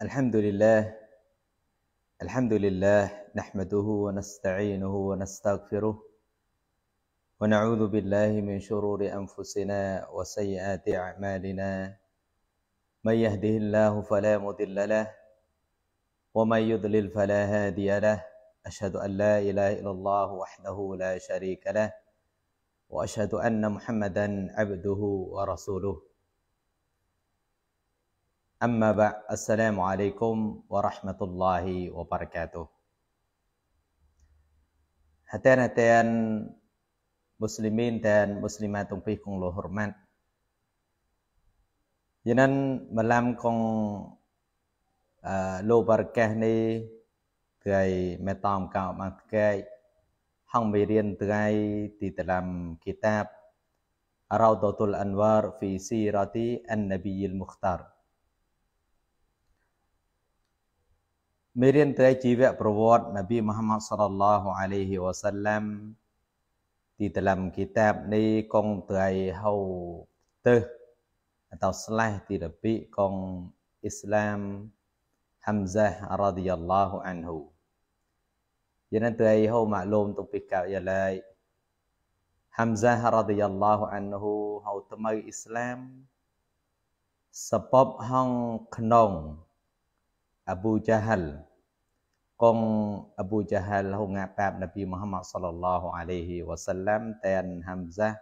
الحمد لله الحمد لله نحمده ونستعينه ونستغفره ونعوذ بالله من شرور انفسنا وسيئات اعمالنا من يهده الله فلا مضل له ومن يضلل فلا هادي له اشهد ان لا اله الا الله وحده لا شريك له واشهد ان محمدا عبده ورسوله أما بعد السلام عليكم ورحمة الله وبركاته هتان هتان مسلمين تان مسلمات تنبيكم له هرمان ينن ملام كون لو بركة ني كي كاو مان هم بيرين تغاي تتلام كتاب راوضة الأنوار في سيرة النبي المختار មេរៀនត្រីជីវប្រវត្តិនប៊ីមហាម៉ាត់សល្លាហ៍អាឡៃហ៊ីវ៉ាសាឡាំទីតឡាំគីតាបនេះកងត្រីហៅទៅតោស្លេះទីរពីកងអ៊ីស្លាមហាំហ្សារ៉ាឌីយ៉ាឡាហ៊ូអានហ៊ូយ៉ាងนั้นត្រីហៅម៉ាក់លូមទៅពីកៅយ៉ាឡៃហាំហ្សារ៉ាឌីយ៉ាឡាហ៊ូអានហ៊ូហៅទៅមកអ៊ីស្លាមសពបហងក្នុង Abu Jahal kong Abu Jahal hau ngapap Nabi Muhammad sallallahu alaihi wasallam dan Hamzah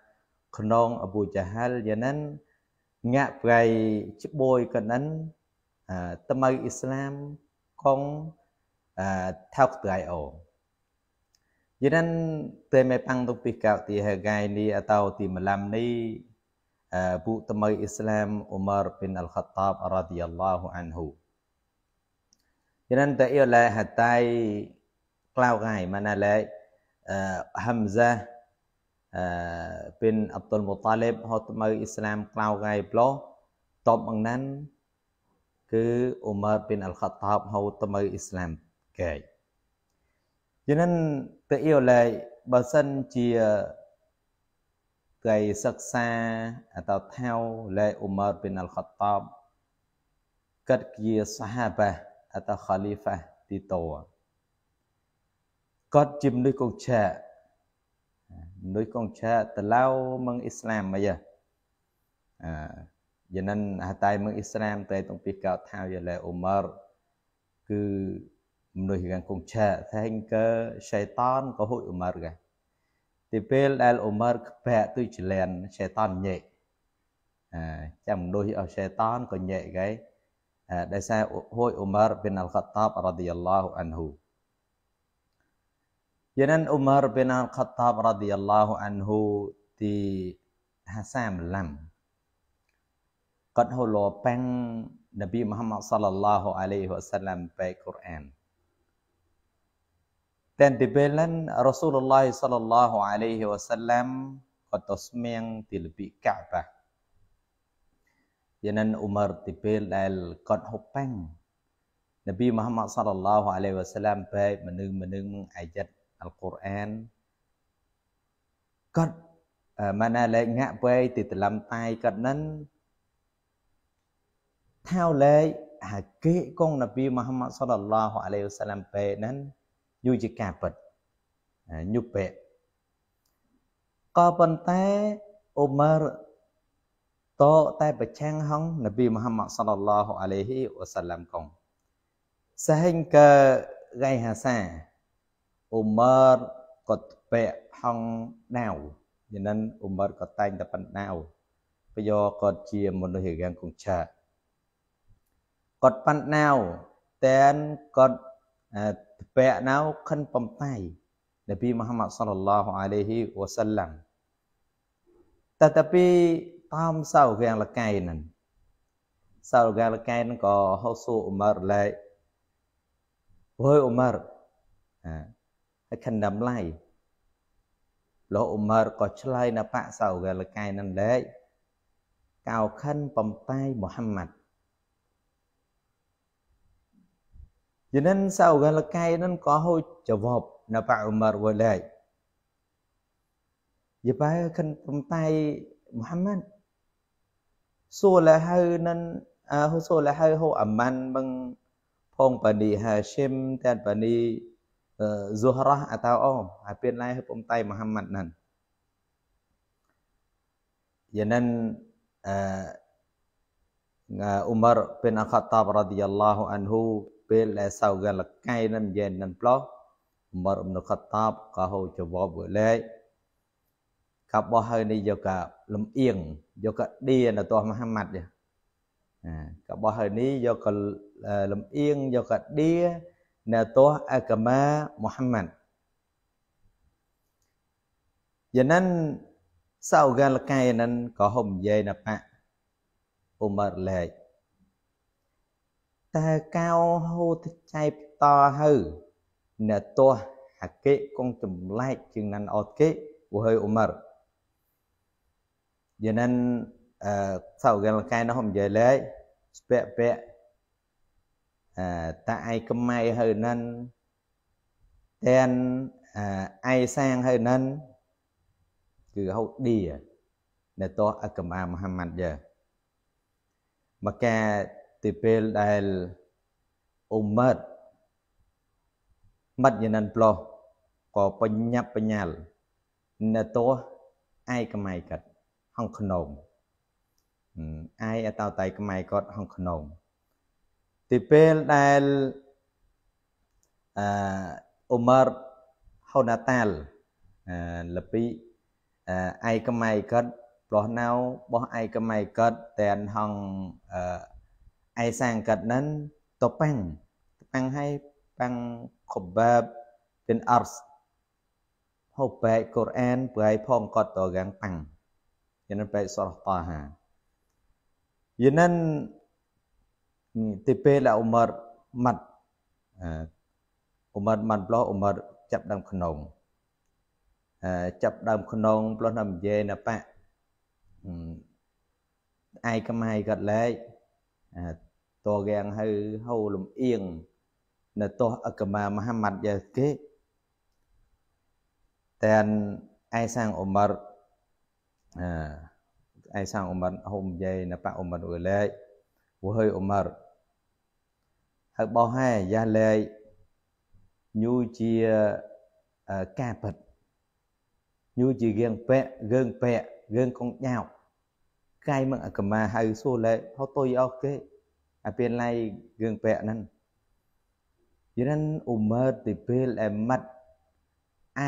khnong Abu Jahal yanan ngap gai chboy kanan ha, tamai Islam kong ha, thak tai o yanan te me pang tu pi ti ha gai ni atau ti malam ni ha, bu tamai Islam Umar bin Al-Khattab radhiyallahu anhu Cho nên là hatai kelaukai mana lai Hamzah bin Abdul Muttalib hot mau Islam kelaukai plo top mengnan ke Umar bin Al-Khattab hot mau Islam ke. Cho nên tự yêu là បើសិនជាគេសិក្សាតថៅលេអ៊ុមរប៊ីនអលខតាបកាត់ជាសាហាបា atau khalifah Tito គាត់ជាមនុស្សកងឆាមនុស្សកងឆាតឡៅមឹងអ៊ីស្លាមអីអឺយ៉ាងនឹងហតៃមឹងអ៊ីស្លាមតែតុងពីកោថាយឡែអ៊ូម៉ារគឺមនុស្សយ៉ាងកងឆាថាហិងកើសៃតានក៏ហូចអ៊ូម៉ារដែរទីពេលដែលអ៊ូម៉ារក្បែកទុយចលែនសៃតានញែកអឺចាំមនុស្សអស់សៃតានក៏ញែកដែរ đại sai hội Umar bin Al Khattab radhiyallahu anhu. Cho Umar bin Al Khattab radhiyallahu anhu thì hai sai lầm. Cất Nabi Muhammad sallallahu alaihi wasallam baik Quran. Dan di belan Rasulullah sallallahu alaihi wasallam kotos meng di lebih Ka'bah. យ៉ានិនអ៊ុមរទីពេលដែលគាត់ហូបប៉ាំងនប៊ីមហាម៉ាត់សាឡឡោះអាឡៃវ៉ាសាឡាមបែបមនុស្សមនុស្សអាយ៉ាត់អល់កុរអានគាត់ម៉ាណាលេងាក់ពេកទីតលំតាយគាត់នឹងថាវលេហាកេកងនប៊ីមហាម៉ាត់សាឡឡោះអាឡៃវ៉ាសាឡាមបែបនឹងយូរជាការពិតញុបពេកក៏ប៉ុន្តែអ៊ុមរតតែប្រឆាំងហងនប៊ីមូហាម៉ាត់សល្លឡោះអាឡៃហ៊ីវ៉ាសាឡាមកងសហិងកើកៃហាសាអ៊ុមឺរក៏បែកហងដៅយ៉ាងនឹងអ៊ុមឺរក៏តែងតែបណ្ដៅប្រយោគាត់ជាមនុស្សរាងគង្ចាគាត់បណ្ដៅតែនគាត់បែកណៅខិនបំតៃនប៊ីមូហាម៉ាត់សល្លឡោះអាឡៃហ៊ីវ៉ាសាឡាមតតពី tam sau gang la kai nan sau gang la kai nan ko ho su umar lai với umar à hãy khẩn đầm lại លោកអ៊ុមរក៏ឆ្លើយនៅបកសាវកលកាយនឹងដែរកៅខិនបំតាយមូហាម៉ាត់យិនិនសាវកលកាយនឹងក៏ហូចចវបនៅបកអ៊ុមរវលែយិបែខិនបំតាយមូហាម៉ាត់ Sulah nan hu sulah hu aman bang phong pani Hashim tan pani Zuhrah atau om hapin lai hukum tay Muhammad nan. Yanan Umar bin Khattab radhiyallahu anhu ពេលដែលសៅកលកៃនឹងនិយាយនឹងប្លោះអ៊ុមរអ៊ុមនុខតបក៏ហៅចវបវលេកបបោះហើយនេះយកកលំអៀងយកកឌីនៅទោះមហាម៉ាត់ចាកបោះហើយនេះយកកលំអៀងយកកឌីនៅទោះអកម៉ាមូហាម៉ាត់យ៉ាងนั้นសៅកាលកែនឹងក៏ហុំនិយាយណបៈអ៊ុមរលែកតើកៅហូទៅចែកតហើអ្នកទោះអកេកងចម្លែកជាងណានអត់គេវហើយអ៊ុមរ Jangan sau gan kai nó không về lấy spẹ pẹ tại cầm mai hơi nên tên ai sang hơi nên គឺហូតឌីនៅតោះអកមាមហាម៉ាត់យ៉ាមកកាទីពេលដែលអ៊ុមាត់មាត់យានិនផ្លោះក៏បញ្ញាប់បញ្ញាល់នៅតោះឯកមៃកាត់ហងខ្នងអាយអតតៃខ្មែរគាត់ហងខ្នងទីពេលដែលអឺអ៊ុមារហូណាតាល់អឺលពីអៃកម្មៃកត់ព្រោះណៅបោះអៃកម្មៃកត់តែនហងអឺអៃសាងកត់នឹងតប៉ាំងប៉ាំងឲ្យប៉ាំងខបាបពីអរសហូបែកកូរ៉ានប្រៃផងកត់តកាំងប៉ាំង Yanan baik surah Taha. Yanan tipe lah Umar mat. Umar mat belah Umar cap dalam kenong. ចាប់ដើមខ្នងផ្លោះដល់និយាយណាប៉ឯកម៉ៃគាត់លែកតរាំងហៅហៅលំអៀងនៅទោះអកមាមហាម៉ាត់យ៉ាគេតែនឯសាងអ៊ុមរឯងអ៊ុមាត់ហុំយាយណបអ៊ុមាត់អ៊ូលេវ៉ហើយអ៊ុមាត់ហើយបោះហែយ៉ាលេញូជាការពិតញូជារៀងពាក់រឿងពាក់រឿងកងញោកកាយមកអកមាហៅសួរលេហោតុយអស់គេអាពេលឡៃរឿងពាក់ហ្នឹងយរិនអ៊ុមាត់ទីពេលអេម៉ាត់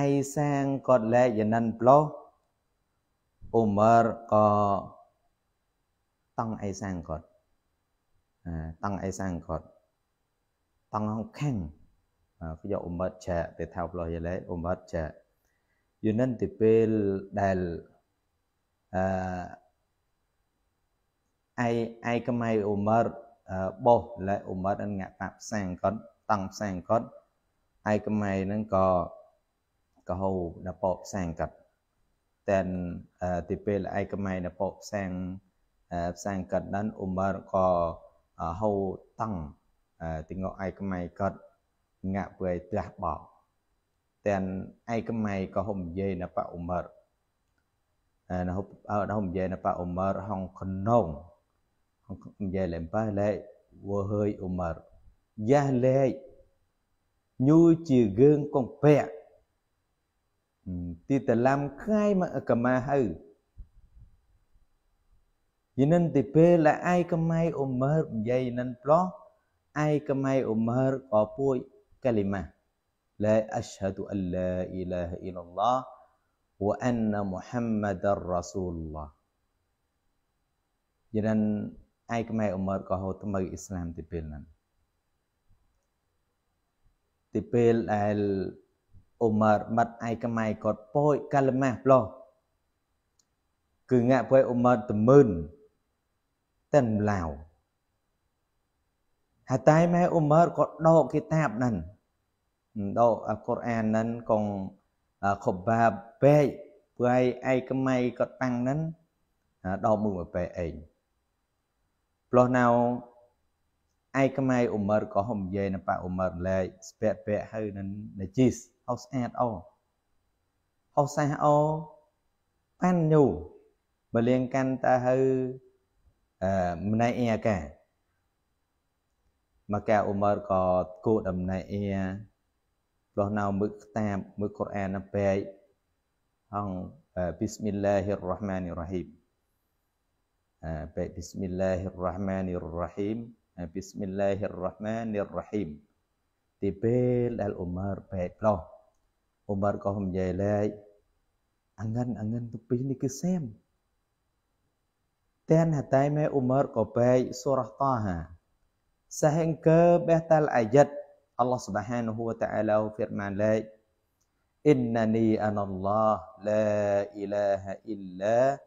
ឯសាងគាត់លេយនិនប្លោះអ៊ុមរក៏តង់អេសាំងគាត់តង់អេសាំងគាត់តង់ហងខាំងគេយកអ៊ុមរចាទៅថៅផ្លោះយលេអ៊ុមរចាយូនិនទីពេលដែលអឺឯឯកម៉ៃអ៊ុមរបោះលែអ៊ុមរងាក់តាផ្សាំងគាត់តង់ផ្សាំងគាត់ឯកម៉ៃហ្នឹងក៏កហោដល់បោផ្សាំងគាត់តែនទីពេលឯកម៉ៃណពកផ្សាំងផ្សាំងកាត់ដានអ៊ុមារក៏ហៅតាំងទាំងឯកម៉ៃកាត់ងាក់ព្រៃត្រាស់បោតែនឯកម៉ៃក៏ហុំនិយាយណបអ៊ុមារណហុបណហុំនិយាយណបអ៊ុមារហងខនងនិយាយលែមប៉ះលែវើហើយអ៊ុមារយ៉ាស់លែញូជាយើងកងពាក់ទី15ខែកម៉ាហៅយនិនទីពេលដែលឯកម៉ៃអ៊ុមឺរនិយាយនិនប្លោះឯកម៉ៃអ៊ុមឺរក៏ពួយកលីម៉ា لا أشهد أن لا إله إلا الله وأن محمد رسول الله យនិនឯកម៉ៃអ៊ុមឺរក៏ហូតមកអ៊ីស្លាមទីពេលហ្នឹងទីពេលដែលអ៊ុមារបាត់ឯកម៉ៃគាត់ពោយកាលម៉ាស់ផ្លោះគឺងាក់ពោយអ៊ុមារតមឺនតែនឡាវហើយតែម៉ែអ៊ុមារគាត់ដកគីតាបហ្នឹងដកអល់កុរអានហ្នឹងកងខុបបាបពេកព្រោះឯកម៉ៃគាត់ប៉ាំងហ្នឹងដកមួយពេកឯងផ្លោះណៅឯកម៉ៃអ៊ុមារក៏ហមនិយាយនៅប៉អ៊ុមារឡែកស្ពាក់ពាក់ហើយនឹងជីសเอาแอดเอาเอาแซเอาแป้นอยู่บเิียณกันตาเฮเอ่อมันายเอแกมาแกอุมารกอดกูดำนเอปลอนามึกตมมึกคุรอานนับไปห้องเอ่อบิสมิลลาฮิรราะห์มานิรราะหิมเอ่อไปบิสมิลลาฮิรราะห์มานิรราะหิมบิสมิลลาฮิรราะห์มานิรราะหิมี่เบลอัลอุมารไปปล่อ ubat kau menjadi lay. Angan angan tu pih ni kesem. Tian umar kau pay surah taha. Sehingga betal ayat Allah subhanahu wa ta'ala firman lay. anallah la ilaha illa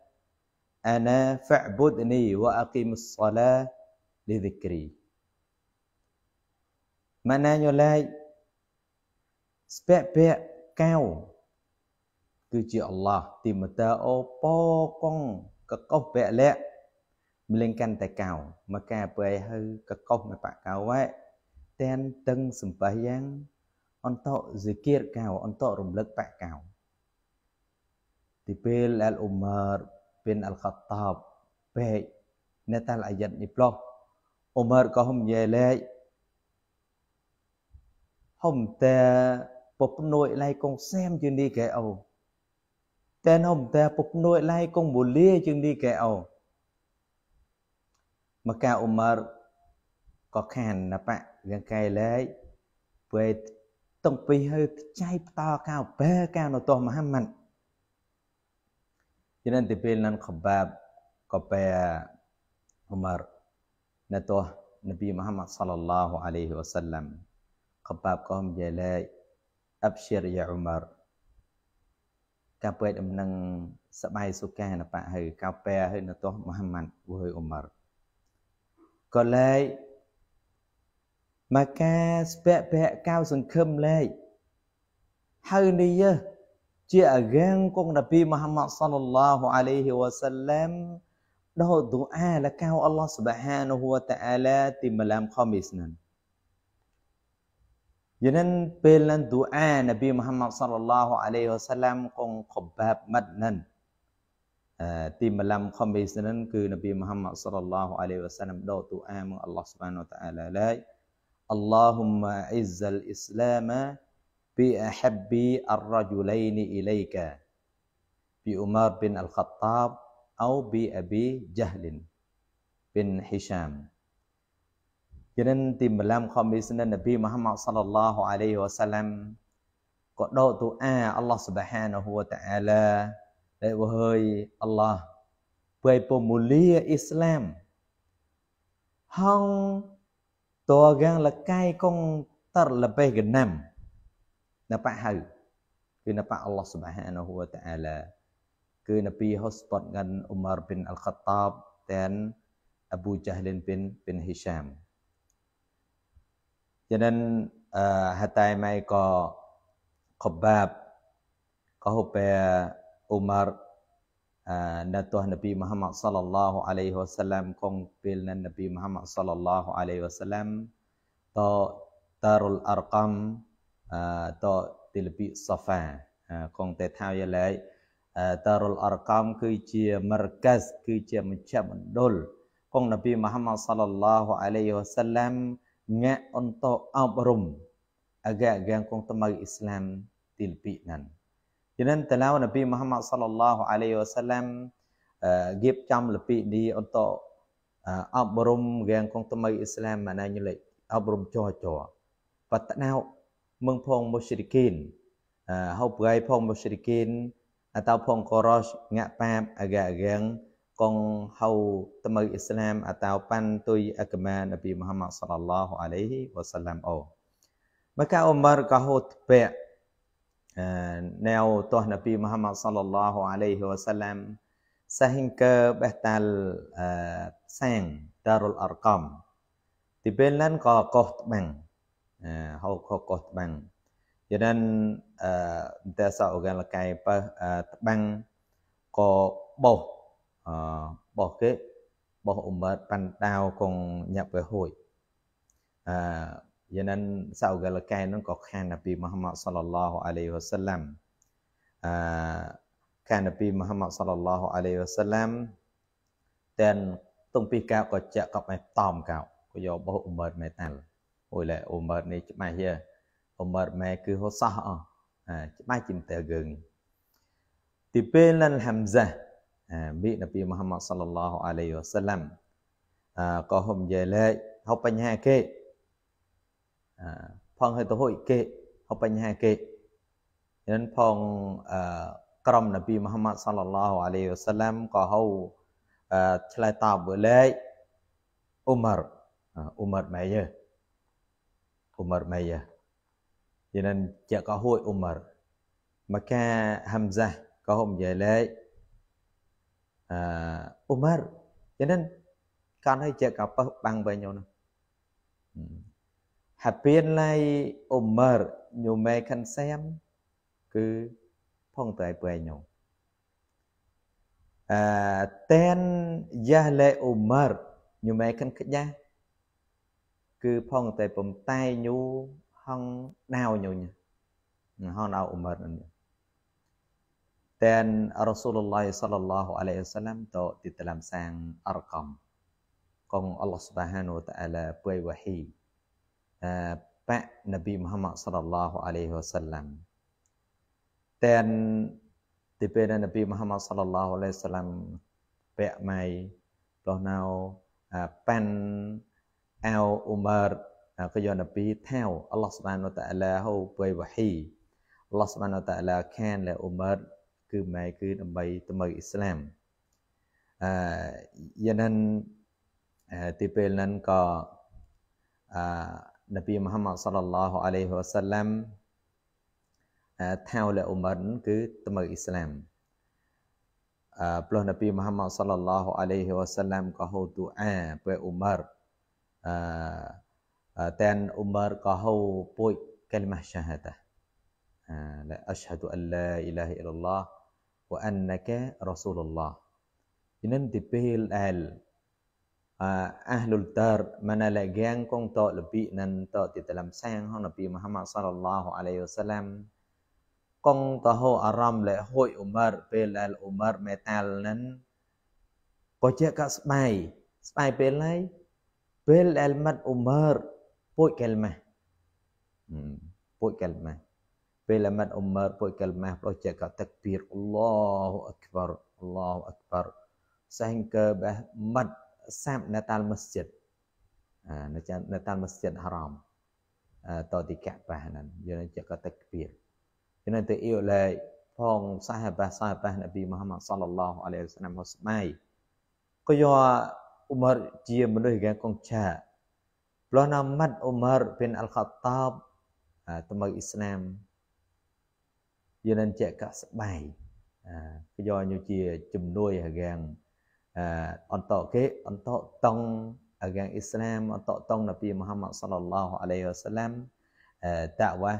ana fa'budni wa aqimus salah li zikri. Maknanya lay. កែវគឺជាអល់ឡោះទីមតាអូពកងកកុសវៈលៈមលេងកាន់តែកៅមកកាបើហើយកកុសមកបកៅហែតែនតឹងសំបះយ៉ាងអន្តោសិគិរកៅអន្តោរំលឹកបកៅទីពេលអលអ៊ុមារប៊ីនអលខត្តាបពេកនៅតាលអាយិតនេះប្លោះអ៊ុមារក៏ហុំញ៉ែលេកហុំតែពុនួយឡៃកងសែមជាងនេះកែអូតែនំតែពុនួយឡៃកងមូលាជាងនេះកែអូមកកែអ៊ុមារក៏ខានណបៈយ៉ាងកែលែកពេលຕົងពីហើចៃផ្តោកៅបែកៅនៅទោះមហាម៉ាត់ចឹងតែពេលនឹងខបាបក៏បែអ៊ុមារនៅទោះ Nabi Muhammad sallallahu alaihi wasallam kebab kaum jelek អបជារយាឧមារកាពេដំណឹងសបាយសុកាណបៈហើកាពេហើយនៅទោះមូហាម៉ាត់វហើយឧមារក៏លែកមកការស្ពៈពៈកៅសង្ឃឹមលែកហើយនេះយើជាអកាំងគង់ដល់ពីមូហាម៉ាត់សល្លឡោះអាឡៃហ៊ីវ៉ាសាឡាំដល់ឌូអាលកៅអល់ឡោះសុបហានហូវតាអាឡាទីមឡាំខមីសណាន ينن بيلن دعاء نبي محمد صلى الله عليه وسلم قن قباب مدنن آه، تي ملم خميسنن كي نبي محمد صلى الله عليه وسلم دو دعاء من الله سبحانه وتعالى لاي اللهم عز الإسلام بأحب الرجلين إليك بأمار بن الخطاب أو بأبي جهل بن هشام Jadi timbalam khamis dan Nabi Muhammad sallallahu alaihi wasallam có độ tu a Allah subhanahu wa ta'ala để vô hơi Allah về po mulia Islam hong to gan là cai con tar là bê gần nam na pa hau គឺនៅប៉ Allah subhanahu wa ta'ala គឺនៅពី hotspot ងាន Umar bin Al-Khattab dan Abu Jahlin bin bin Hisham cho nên uh, hatai mai có Khabbab có hộp bè Umar uh, đã tuần Nabi Muhammad sallallahu alaihi wasallam con pil nên Nabi Muhammad sallallahu alaihi wasallam to Tarul Arqam uh, to Tilbi Safa uh, con tê thao như lệ uh, Tarul Arqam cứ chia Merkaz cứ chia một trăm đô con Nabi Muhammad sallallahu alaihi wasallam ngak untuk abrum agak-agak kong temai Islam tilpinan. Jadi telau Nabi Muhammad sallallahu alaihi wasallam gib cam lepi ni untuk abrum gang kong temai Islam mana nyelek abrum coco. Patnau mengpong musyrikin. Hau pegai pong musyrikin atau pong koros ngak pap agak-agak กงเฮาตมอิสลามอาตาวปันตุยอักมานบีมุฮัมมัดสุลลัลฮุอะลัยฮิวะสัลลัมโอมะกะอุมารกะฮุตเปะแนวตัวนบีมุฮัมมัดสุลลัลฮุอะลัยฮิวะสัลลัมสหิงกะบบตัลซังดารุลอรกอมติเป็นนั้นก็กอตบังเฮาก็กอตบังยะนั้นเอ่อเดซาอุกะลกัยปะเอ่อตบังก็บ่អឺបោះគេបោះអ៊ុំបាត់ប៉ាន់ដាវកងញាប់ទៅហួយអឺយ៉ាងนั้นសាវកលកែនឹងក៏ខាននប៊ីមហាម៉ាត់សល្លឡោះអាឡៃហ៊ីវសឡាំអឺខាននប៊ីមហាម៉ាត់សល្លឡោះអាឡៃហ៊ីវសឡាំតែនទុងពីកៅក៏ចាក់កប់ឯតមកៅក៏យកបោះអ៊ុំបាត់មេតាល់អូយឡែអ៊ុំបាត់នេះច្បាស់យេអ៊ុំបាត់មេគឺហូសោះអច្បាស់ជីមតែកឹងទីពេលនហាំហ្សា À, bị à, à, Nabi Muhammad sallallahu alaihi wasallam có hôm về lễ, học bánh hà kê phong hơi tổ hội kê học bánh hà kê nên cầm nabi muhammad sallallahu alaihi wasallam có có có hôm lễ, Umar, Umar Umar Umar, mẹ mẹ Nên hội Hamza, về lễ. អ៊ុមារចឹងហ្នឹងកាន់ឲ្យជាកប៉ះបាំងបែញោនោះ happiness អ៊ុមារញូមេខាន់សាមគឺផងតែបែញោអឺតែនយ៉ាលេអ៊ុមារញូមេខាន់ខ្យាគឺផងតែបំតែញូហងដាវញូញហងដាវអ៊ុមារនេះ dan Rasulullah sallallahu alaihi wasallam to di dalam sang arkam kong Allah Subhanahu wa taala puai wahi uh, pa Nabi Muhammad sallallahu alaihi wasallam dan di pada Nabi Muhammad sallallahu alaihi wasallam pa mai loh nau uh, pan ao Umar uh, ke yo Nabi thao Allah Subhanahu wa taala ho puai wahi Allah Subhanahu wa taala kan la Umar គឺម៉ែគឺដើម្បីទៅមើលអ៊ីស្លាមអឺយ៉ាងนั้นទីពេលนั้นក៏អឺនប៊ីមូហាម៉ាត់សល្លឡោះអាឡៃហ៊ីវ៉ាសាឡាំថៅលអ៊ុមរគឺទៅមើលអ៊ីស្លាមអឺព្រោះនប៊ីមូហាម៉ាត់សល្លឡោះអាឡៃហ៊ីវ៉ាសាឡាំក៏ហៅទូអាពេលអ៊ុមរអឺតែនអ៊ុមរក៏ហៅពួយកលម៉ាស់ شهاده لا أشهد أن لا إله إلا الله wa annaka Rasulullah. Inen dipihil al uh, ahlul tar manalagang kong to lebi nan to ti dalam sang hong Nabi Muhammad sallallahu alaihi wasallam kong to ho aram le hoi Umar pel al Umar metal nan có che ka spai spai pel lai pel al mat Umar poi kelma hmm, poi kelma Pelamat umar po kalmah po jaga takbir Allahu Akbar Allahu Akbar sehingga bah mat sam na tal masjid នៅតាមមស្ជិតហារ៉មតតិកៈបាហ្នឹងយើងចកតិកពៀយើងទៅអ៊ីឡៃផងសាហាបាសាហាបានប៊ីមូហាម៉ាត់សល្លឡោះអាឡៃហ៊ីវសាឡាមហូស្មៃក៏យកអ៊ុមរជាមនុស្សគេកងឆាប្លោះណាម៉ាត់អ៊ុមរប៊ីនអល់ខាតាបតមៃអ៊ីស្លាមយើងនឹងជាកស្បាយអាយកញជាជំនួយរាងអន្តគេអន្តតង់រាងអ៊ីស្លាមអន្តតង់នប៊ីមូហាម៉ាត់សល្លឡោះអាឡៃវ៉ាសាឡាំតាវ៉ា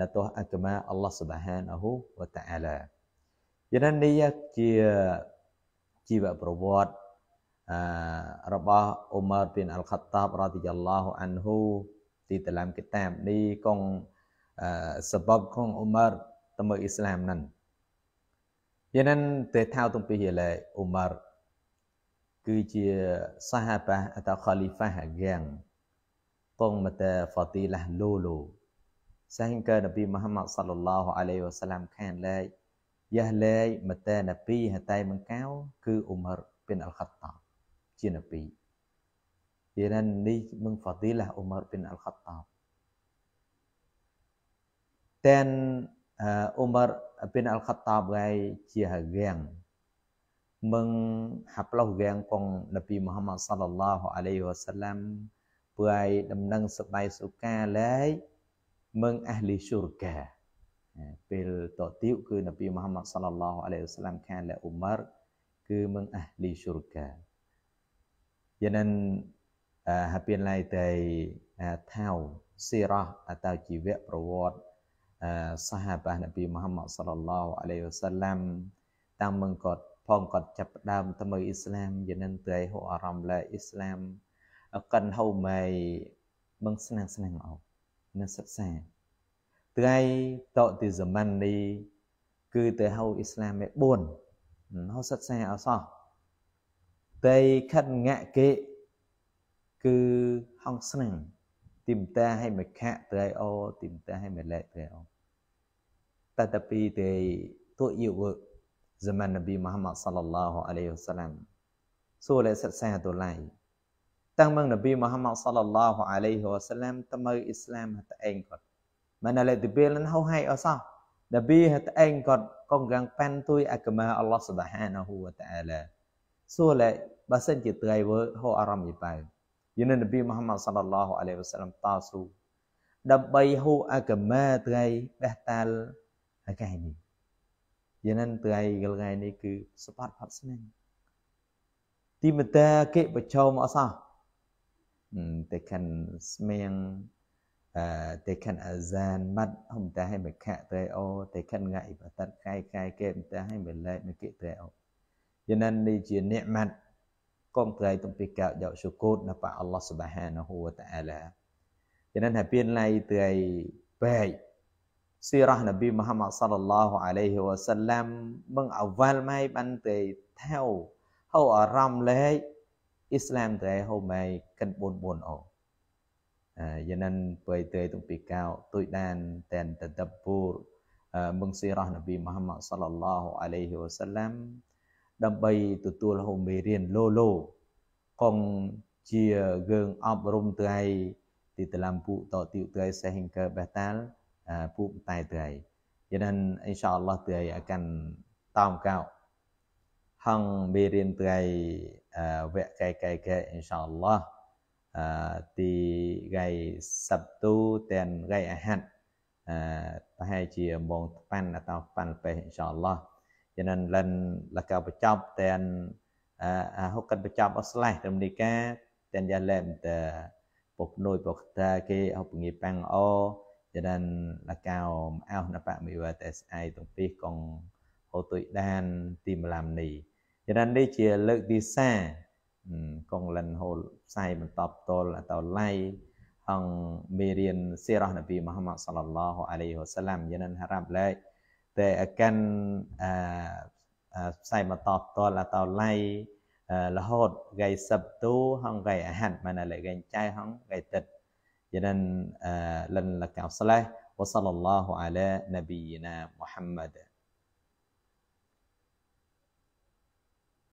ណតោះអកមាអល់ឡោះស៊ុបហានអហ៊ូវតាអាឡាយ៉ាងណានេះជាជីវប្រវត្តិរបស់អ៊ុមារប៊ីនអាល់ខាត់តាបរ៉ាឌីយ៉ាឡោះអានហ៊ូទីតឡាំគិតាបនេះកងសបបកងអ៊ុមារ tambah Islam nan. Yanan te thao tung pi hele Umar គឺជាសាហាបាអតខលីហ្វាយ៉ាងពងមតហ្វាទីឡាលូលូសាហិងកានប៊ីមហាម៉ាត់សល្លឡោះអាឡៃវ៉ាសឡាមខានលែកយ៉ាលែកមតនប៊ីហតៃមកកៅគឺអ៊ុមរប៊ីនអលខាត់តាជានប៊ីយាននេះនឹងហ្វាទីឡាអ៊ុមរប៊ីនអលខាត់តាតែន Umar bin Al-Khattab gai chia gang menghaploh gang kong Nabi Muhammad sallallahu alaihi wasallam puai demnang sebai suka lai meng ahli syurga pil totiu ke Nabi Muhammad sallallahu alaihi wasallam kan la Umar ke meng ahli syurga yanan hapin lai tai thao sirah atau jiwa prawat sahabat Nabi Muhammad sallallahu alaihi wasallam តាំងមកគាត់ផងគាត់ចាប់ដើមទៅមើលអ៊ីស្លាមយានិនទៅហូអារម្មណ៍ឡាអ៊ីស្លាមកិនហូម៉ៃបងស្នាក់ស្នាក់អោនៅសិក្សាថ្ងៃតតិសមិននេះគឺទៅហៅអ៊ីស្លាមឯ4ហៅសិក្សាអសោះតែខិតងាក់គេគឺហងស្នាក់ timtahaimekhatrao timtahaimelatrao tetapi te tu iwe zaman Nabi Muhammad sallallahu alaihi wasallam សួរលេសិក្សាទូលៃតាំងមកនប៊ីមូហាម៉ាត់សល្លឡោះអាឡៃហ៊ីវ៉ាសាឡាមតមើអ៊ីស្លាមហតឯងគាត់មិនឡេទីពេលនឹងហៅហៃអសោះនប៊ីហតឯងគាត់កងកាំងប៉ាន់ទួយអកមាអល់ឡោះសុបហានហ៊ូវតាអាឡាសួរលេបើសិនជាត្រៃវើហៅអារម្មណ៍យីប៉ៅយាននប៊ីមហាម៉ាត់សល្លឡោះអាឡៃវសលមតស៊ូដើម្បីហូអាកម៉ាថ្ងៃបេះតាល់ថ្ងៃនេះយាននថ្ងៃថ្ងៃនេះគឺសបាត់ផាត់ស្នឹងទីមតាកិបចោមអសោះ they can smell uh, they can azan mắt hôm ta hay mình khạ tới ô they can ngại và tận khai khai kê ta hay mình lại mình kệ tới ô cho nên đi chuyện niệm mặt Konkret tempi kau jauh syukur napa Allah Subhanahu wa taala. Jangan hapian lai tiai baik. Sirah Nabi Muhammad sallallahu alaihi wasallam mengawal mai ban tiai theo hau aram lai Islam tiai hau mai kan bon bon o. យ៉ាងណាបើទៅទំពីកោទុយដានតែនតតពូរមឹងស៊ីរ៉ះនប៊ីមូហាម៉ាត់សល្លឡោះអាឡៃហ៊ីវ៉ាសាឡាំដើម្បីទទួលហូមមេរៀនលោលោកងជាយើងអប់រំទៅឲ្យទីតឡាំពួកតតិទៅឲ្យសេះហិង្កើបេះតាលពួកតែទៅឲ្យយ៉ាងนั้นអ៊ីនសាអល់ឡោះទៅឲ្យកាន់តោមកោហងមេរៀនទៅឲ្យវគ្គកែកែកែអ៊ីនសាអល់ឡោះទីថ្ងៃសັບទូទាំងថ្ងៃអាហាត់ប្រហែលជាម៉ោងប៉ាន់អត់ប៉ាន់បេះអ៊ីនសាអល់ឡោះ cho nên lên là cao bạch chọc tên à hốc cân bạch chọc ở slash trong đi cá tên gia lên tờ bộc nuôi bộc ta kia học nghiệp bằng ô cho nên là cao ao nạp bạc mì và tệ ai tổng phí còn hồ tụi đàn tìm làm nì cho nên đây chỉ lợi đi xa còn lần hồ sai mình tập tô là tàu lay hằng mê riêng sirah nabi Muhammad sallallahu alaihi wasallam cho nên harap lại តែកាន់អាផ្សាយមកតបតលតឡៃរហូតไกសបទូហងไกអាហាត់មកណលកែងចៃហងไกទឹកយ៉ាងនឹងលិនកៅស្លេះវសលឡោះអាឡានប៊ីណាមូហាំម៉ាត់